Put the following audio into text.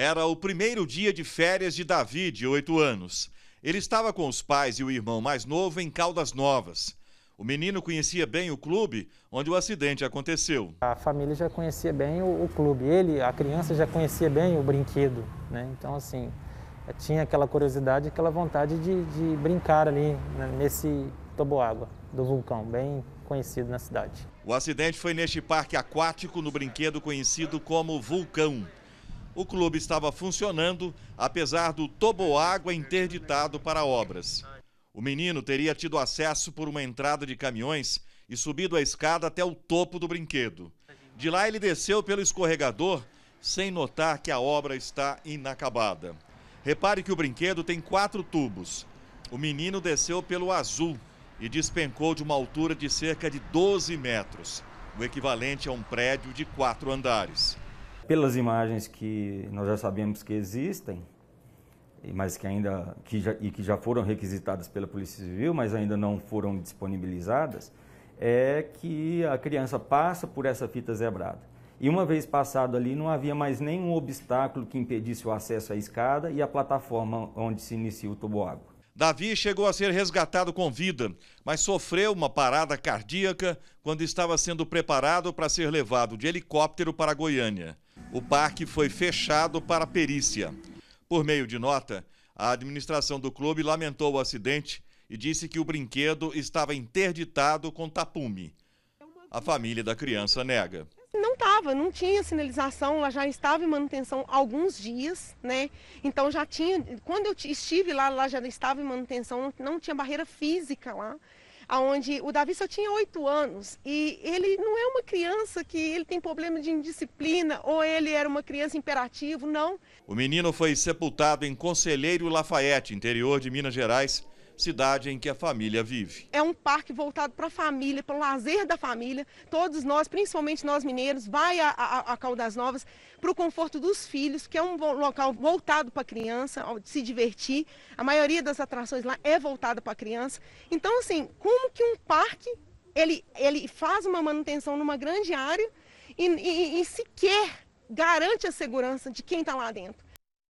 Era o primeiro dia de férias de Davi, de 8 anos. Ele estava com os pais e o irmão mais novo em Caldas Novas. O menino conhecia bem o clube onde o acidente aconteceu. A família já conhecia bem o, o clube, ele, a criança já conhecia bem o brinquedo, né? Então assim, eh, tinha aquela curiosidade, aquela vontade de, de brincar ali né? nesse toboágua do vulcão, bem conhecido na cidade. O acidente foi neste parque aquático no brinquedo conhecido como Vulcão o clube estava funcionando, apesar do toboágua interditado para obras. O menino teria tido acesso por uma entrada de caminhões e subido a escada até o topo do brinquedo. De lá ele desceu pelo escorregador sem notar que a obra está inacabada. Repare que o brinquedo tem quatro tubos. O menino desceu pelo azul e despencou de uma altura de cerca de 12 metros, o equivalente a um prédio de quatro andares pelas imagens que nós já sabemos que existem, mas que ainda que já, e que já foram requisitadas pela Polícia Civil, mas ainda não foram disponibilizadas, é que a criança passa por essa fita zebrada. E uma vez passado ali, não havia mais nenhum obstáculo que impedisse o acesso à escada e à plataforma onde se inicia o toboágua. Davi chegou a ser resgatado com vida, mas sofreu uma parada cardíaca quando estava sendo preparado para ser levado de helicóptero para Goiânia o parque foi fechado para perícia. Por meio de nota, a administração do clube lamentou o acidente e disse que o brinquedo estava interditado com tapume. A família da criança nega. Não estava, não tinha sinalização, ela já estava em manutenção há alguns dias, né? Então já tinha, quando eu estive lá, ela já estava em manutenção, não tinha barreira física lá onde o Davi só tinha oito anos e ele não é uma criança que ele tem problema de indisciplina ou ele era uma criança imperativo, não. O menino foi sepultado em Conselheiro Lafayette, interior de Minas Gerais, cidade em que a família vive. É um parque voltado para a família, para o lazer da família. Todos nós, principalmente nós mineiros, vai a, a, a Caldas Novas para o conforto dos filhos, que é um local voltado para a criança, se divertir. A maioria das atrações lá é voltada para a criança. Então, assim, como que um parque ele, ele faz uma manutenção numa grande área e, e, e sequer garante a segurança de quem está lá dentro?